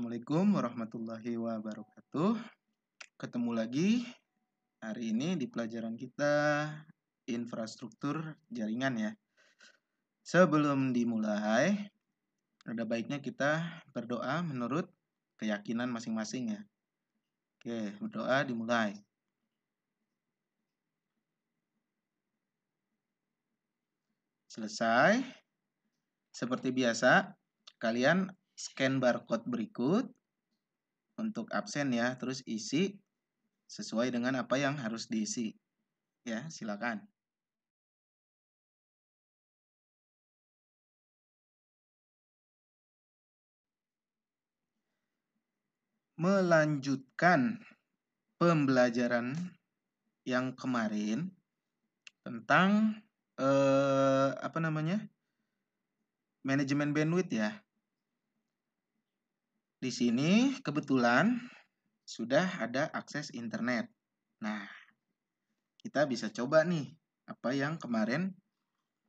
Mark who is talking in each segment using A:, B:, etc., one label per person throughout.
A: Assalamualaikum warahmatullahi wabarakatuh. Ketemu lagi hari ini di pelajaran kita infrastruktur jaringan ya. Sebelum dimulai, ada baiknya kita berdoa menurut keyakinan masing-masing ya. Oke, berdoa dimulai. Selesai. Seperti biasa, kalian scan barcode berikut untuk absen ya, terus isi sesuai dengan apa yang harus diisi. Ya, silakan. Melanjutkan pembelajaran yang kemarin tentang eh, apa namanya manajemen bandwidth ya di sini kebetulan sudah ada akses internet. Nah, kita bisa coba nih apa yang kemarin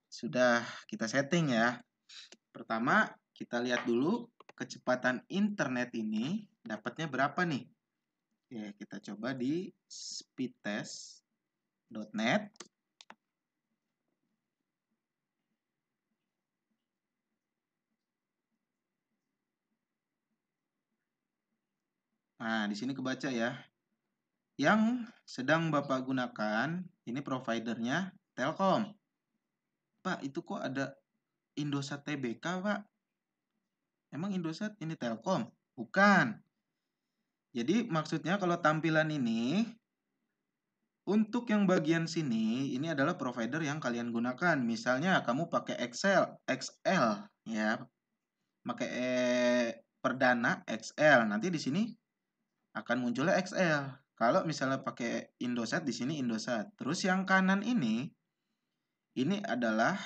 A: sudah kita setting ya. Pertama, kita lihat dulu kecepatan internet ini dapatnya berapa nih. Oke, kita coba di speedtest.net. Nah, di sini kebaca ya. Yang sedang Bapak gunakan, ini providernya Telkom. Pak, itu kok ada Indosat TBK, Pak? Emang Indosat ini Telkom? Bukan. Jadi maksudnya kalau tampilan ini, untuk yang bagian sini, ini adalah provider yang kalian gunakan. Misalnya kamu pakai Excel, XL, ya. Pakai e, Perdana XL. Nanti di sini akan munculnya XL. Kalau misalnya pakai Indosat di sini Indosat. Terus yang kanan ini ini adalah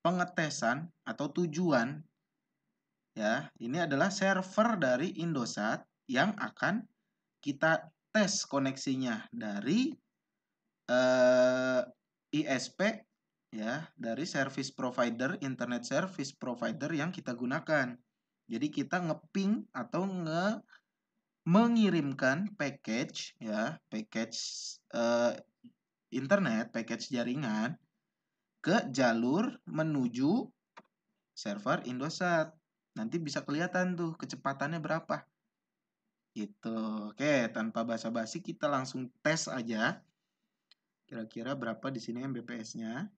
A: pengetesan atau tujuan ya. Ini adalah server dari Indosat yang akan kita tes koneksinya dari eh, ISP ya dari service provider internet service provider yang kita gunakan. Jadi kita ngeping atau nge mengirimkan package ya package uh, internet package jaringan ke jalur menuju server Indosat nanti bisa kelihatan tuh kecepatannya berapa gitu oke tanpa basa-basi kita langsung tes aja kira-kira berapa di sini mbps-nya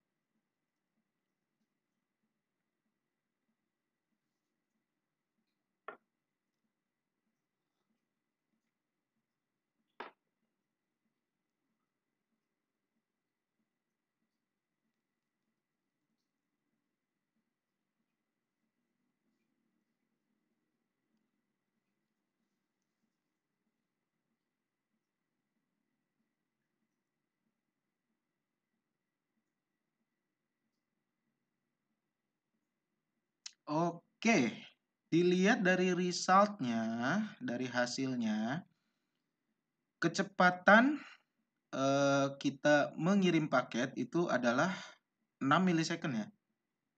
A: Oke, dilihat dari resultnya, dari hasilnya, kecepatan eh, kita mengirim paket itu adalah 6 milisecond ya.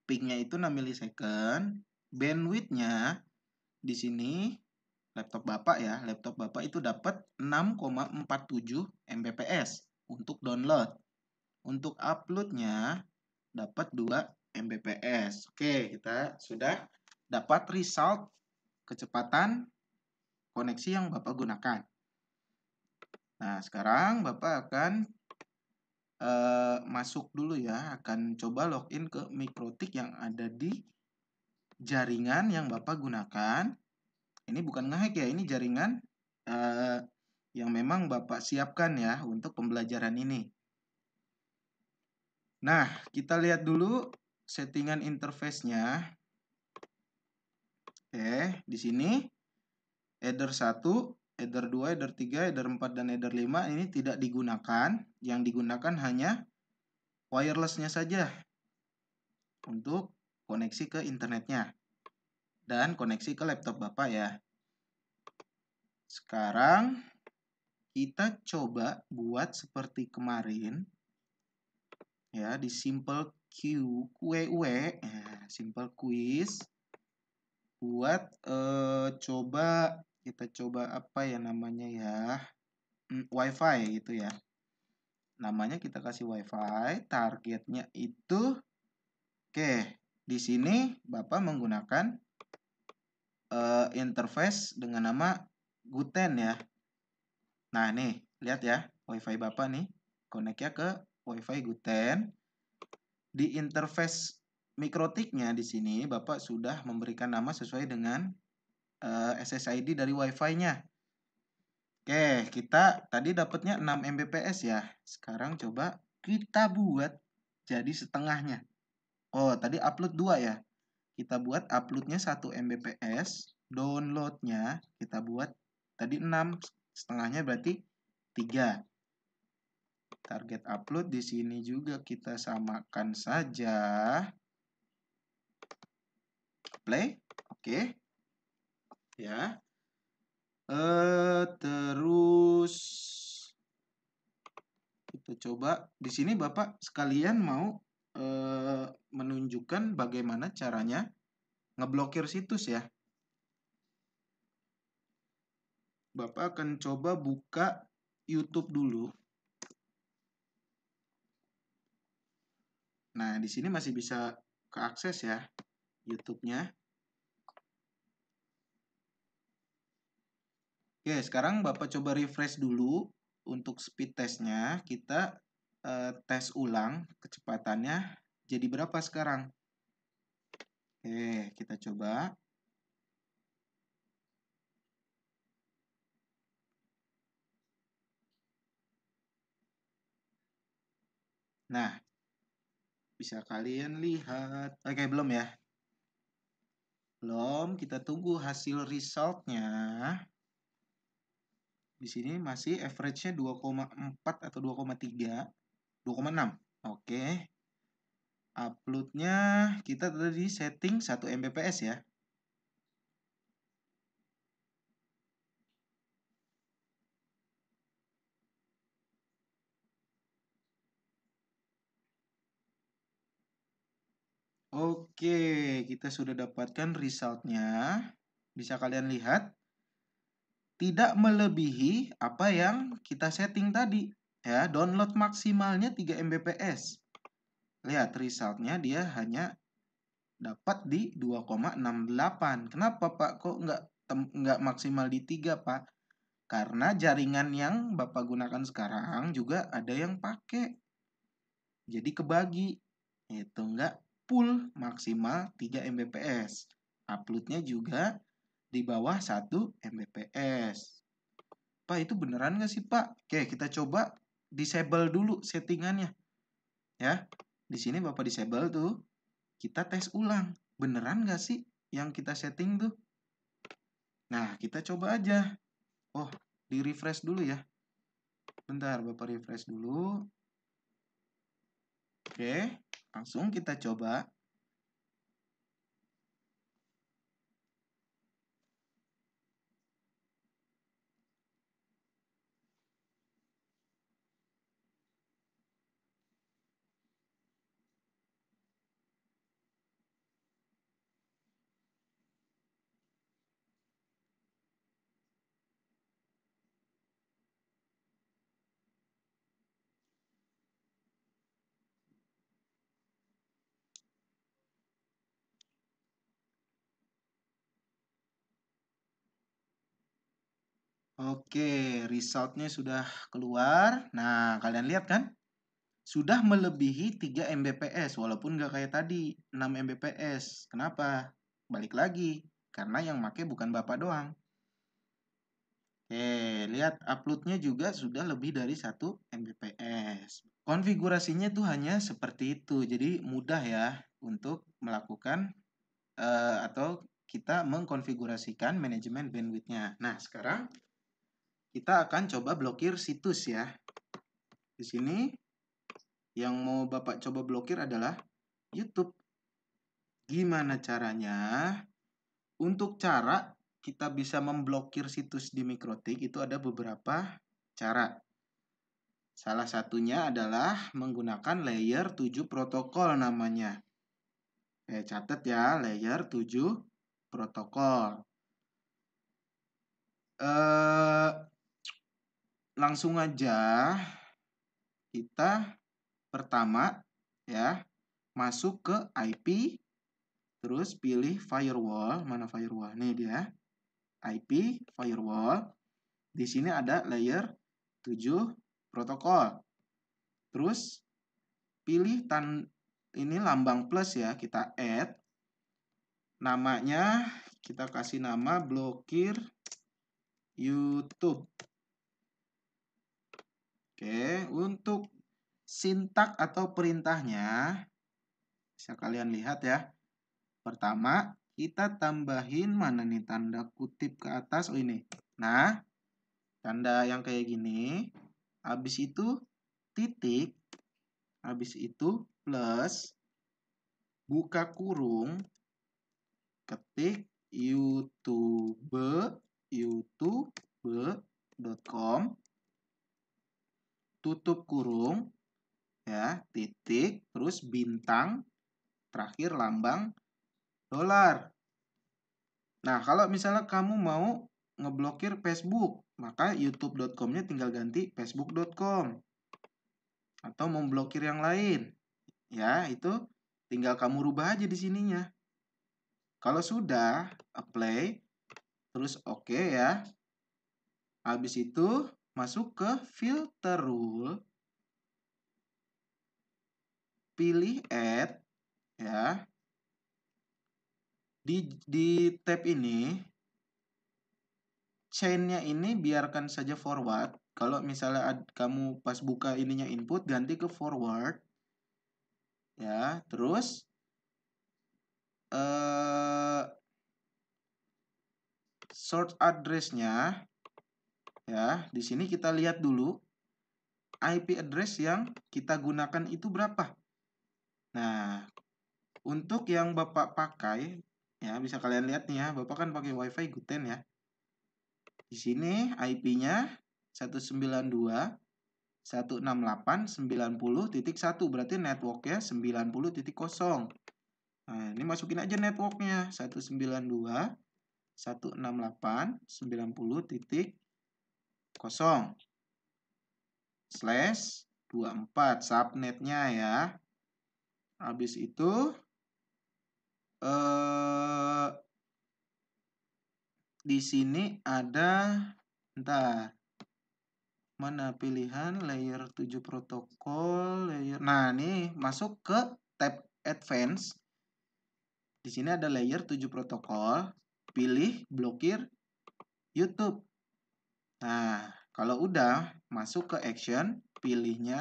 A: Pingnya itu 6 milisecond, bandwidthnya di sini laptop bapak ya, laptop bapak itu dapat 6,47 Mbps untuk download. Untuk uploadnya dapat 2 Mbps. Oke, kita sudah dapat result kecepatan koneksi yang Bapak gunakan. Nah, sekarang Bapak akan uh, masuk dulu ya, akan coba login ke mikrotik yang ada di jaringan yang Bapak gunakan. Ini bukan ngehack ya, ini jaringan uh, yang memang Bapak siapkan ya untuk pembelajaran ini. Nah, kita lihat dulu settingan interface-nya. Oke, di sini header 1, header 2, header 3, header 4, dan header 5 ini tidak digunakan. Yang digunakan hanya wireless-nya saja untuk koneksi ke internetnya dan koneksi ke laptop Bapak ya. Sekarang kita coba buat seperti kemarin ya di simple Q, kue kue, nah, simple quiz buat uh, coba kita coba apa ya namanya ya hmm, WiFi gitu ya. Namanya kita kasih WiFi, targetnya itu oke di sini bapak menggunakan uh, interface dengan nama Guten ya. Nah nih lihat ya WiFi bapak nih koneknya ke WiFi Guten di interface mikrotiknya di sini Bapak sudah memberikan nama sesuai dengan uh, eh, SSID dari wi fi nya Oke, kita tadi dapatnya 6 Mbps ya. Sekarang coba kita buat jadi setengahnya. Oh, tadi upload 2 ya. Kita buat uploadnya 1 Mbps, downloadnya kita buat tadi 6, setengahnya berarti 3 target upload di sini juga kita samakan saja play oke okay. ya eh terus kita coba di sini Bapak sekalian mau eh, menunjukkan bagaimana caranya ngeblokir situs ya Bapak akan coba buka YouTube dulu Nah, di sini masih bisa keakses ya YouTube-nya. Oke, sekarang Bapak coba refresh dulu untuk speed test-nya. Kita eh, tes ulang kecepatannya jadi berapa sekarang? Oke, kita coba. Nah, bisa kalian lihat. Oke, belum ya? Belum, kita tunggu hasil resultnya. Di sini masih average-nya 2,4 atau 2,3. 2,6. Oke. Upload-nya kita tadi setting 1 Mbps ya. Oke, kita sudah dapatkan resultnya. Bisa kalian lihat. Tidak melebihi apa yang kita setting tadi. Ya, download maksimalnya 3 Mbps. Lihat resultnya dia hanya dapat di 2,68. Kenapa Pak kok nggak nggak maksimal di 3 Pak? Karena jaringan yang Bapak gunakan sekarang juga ada yang pakai. Jadi kebagi. Itu nggak Pull maksimal 3 Mbps. Uploadnya juga di bawah 1 Mbps. Pak, itu beneran nggak sih, Pak? Oke, kita coba disable dulu settingannya. Ya, di sini Bapak disable tuh. Kita tes ulang. Beneran nggak sih yang kita setting tuh? Nah, kita coba aja. Oh, di-refresh dulu ya. Bentar, Bapak refresh dulu. Oke. Langsung kita coba Oke, resultnya sudah keluar. Nah, kalian lihat kan? Sudah melebihi 3 Mbps, walaupun nggak kayak tadi, 6 Mbps. Kenapa? Balik lagi, karena yang make bukan bapak doang. Oke, lihat uploadnya juga sudah lebih dari 1 Mbps. Konfigurasinya tuh hanya seperti itu, jadi mudah ya untuk melakukan uh, atau kita mengkonfigurasikan manajemen bandwidthnya. Nah, sekarang kita akan coba blokir situs ya. Di sini yang mau Bapak coba blokir adalah YouTube. Gimana caranya? Untuk cara kita bisa memblokir situs di Mikrotik itu ada beberapa cara. Salah satunya adalah menggunakan layer 7 protokol namanya. Eh, catat ya, layer 7 protokol. Eh, langsung aja kita pertama ya masuk ke IP terus pilih firewall mana firewall ini dia IP firewall di sini ada layer 7 protokol terus pilih tan ini lambang plus ya kita add namanya kita kasih nama blokir YouTube Oke, untuk sintak atau perintahnya bisa kalian lihat ya. Pertama, kita tambahin mana nih tanda kutip ke atas. Oh ini. Nah, tanda yang kayak gini. Habis itu titik. Habis itu plus. Buka kurung. Ketik youtube youtube.com tutup kurung ya titik terus bintang terakhir lambang dolar. Nah, kalau misalnya kamu mau ngeblokir Facebook, maka youtube.com-nya tinggal ganti facebook.com. Atau memblokir yang lain. Ya, itu tinggal kamu rubah aja di sininya. Kalau sudah, apply, terus oke okay ya. Habis itu, masuk ke filter rule, pilih add, ya. Di, di tab ini, chainnya ini biarkan saja forward. Kalau misalnya ad, kamu pas buka ininya input, ganti ke forward. Ya, terus uh, sort addressnya ya di sini kita lihat dulu IP address yang kita gunakan itu berapa. Nah, untuk yang Bapak pakai, ya bisa kalian lihat nih ya, Bapak kan pakai WiFi Guten ya. Di sini IP-nya titik satu berarti networknya 90.0. Nah, ini masukin aja networknya 192 168 90.0 kosong slash 24 subnetnya ya habis itu eh di sini ada entar mana pilihan layer 7 protokol layer nah ini masuk ke tab advance di sini ada layer 7 protokol pilih blokir YouTube Nah, kalau udah masuk ke action, pilihnya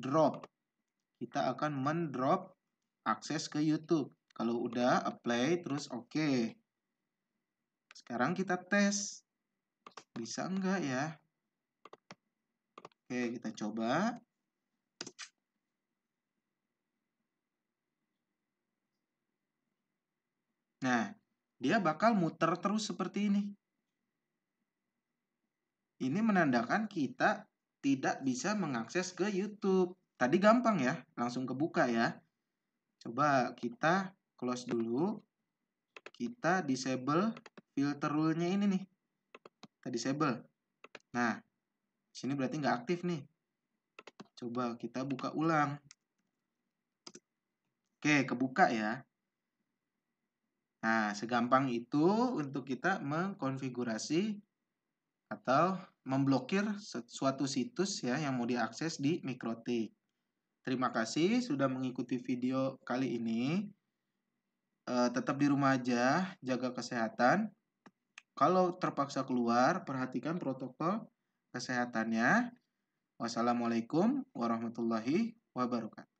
A: drop. Kita akan mendrop akses ke YouTube. Kalau udah apply terus oke. Okay. Sekarang kita tes. Bisa enggak ya? Oke, kita coba. Nah, dia bakal muter terus seperti ini. Ini menandakan kita tidak bisa mengakses ke YouTube. Tadi gampang ya, langsung kebuka ya. Coba kita close dulu. Kita disable filter rule-nya ini nih. Kita disable. Nah, sini berarti nggak aktif nih. Coba kita buka ulang. Oke, kebuka ya. Nah, segampang itu untuk kita mengkonfigurasi atau memblokir suatu situs ya yang mau diakses di Mikrotik. Terima kasih sudah mengikuti video kali ini. E, tetap di rumah aja, jaga kesehatan. Kalau terpaksa keluar, perhatikan protokol kesehatannya. Wassalamualaikum warahmatullahi wabarakatuh.